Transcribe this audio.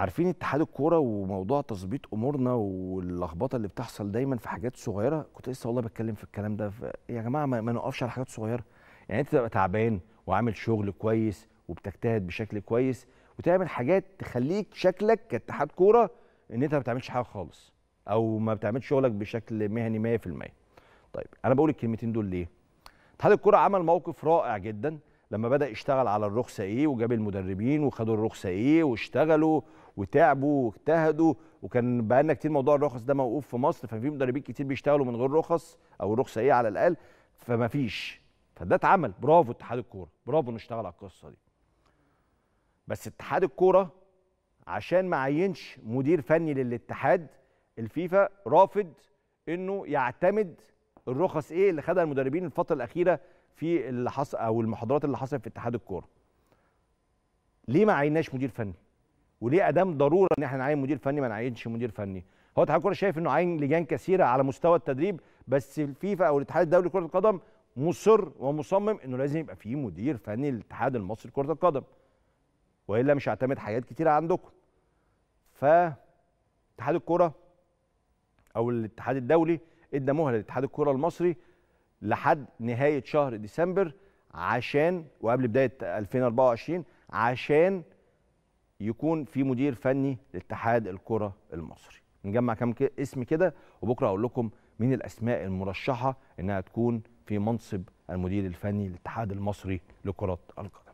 عارفين اتحاد الكوره وموضوع تظبيط امورنا واللخبطه اللي بتحصل دايما في حاجات صغيره كنت لسه والله بتكلم في الكلام ده في يا جماعه ما نقفش على حاجات صغيره يعني انت تبقى تعبان وعامل شغل كويس وبتجتهد بشكل كويس وتعمل حاجات تخليك شكلك كاتحاد كوره ان انت ما بتعملش حاجه خالص او ما بتعملش شغلك بشكل مهني 100% طيب انا بقول الكلمتين دول ليه اتحاد الكوره عمل موقف رائع جدا لما بدا يشتغل على الرخصه ايه وجاب المدربين وخدوا الرخصه ايه واشتغلوا وتعبوا واجتهدوا وكان بقى لنا كتير موضوع الرخص ده موقوف في مصر ففي مدربين كتير بيشتغلوا من غير رخص او رخصه ايه على الاقل فما فيش فده اتعمل برافو اتحاد الكوره برافو نشتغل على القصه دي بس اتحاد الكوره عشان ما عينش مدير فني للاتحاد الفيفا رافض انه يعتمد الرخص ايه اللي خدها المدربين الفتره الاخيره في اللي حصل او المحاضرات اللي حصلت في اتحاد الكوره ليه ما عيناش مدير فني وليه ادام ضروره ان احنا نعين مدير فني ما نعينش مدير فني هو اتحاد الكوره شايف انه عين لجان كثيره على مستوى التدريب بس الفيفا او الاتحاد الدولي لكره القدم مصر ومصمم انه لازم يبقى فيه مدير فني للاتحاد المصري لكره القدم والا مش هعتمد حاجات كتيره عندكم ف اتحاد الكوره او الاتحاد الدولي ادى مهله لاتحاد الكره المصري لحد نهايه شهر ديسمبر عشان وقبل بدايه 2024 عشان يكون في مدير فني لاتحاد الكره المصري نجمع كم اسم كده وبكره اقول لكم مين الاسماء المرشحه انها تكون في منصب المدير الفني للاتحاد المصري لكره القدم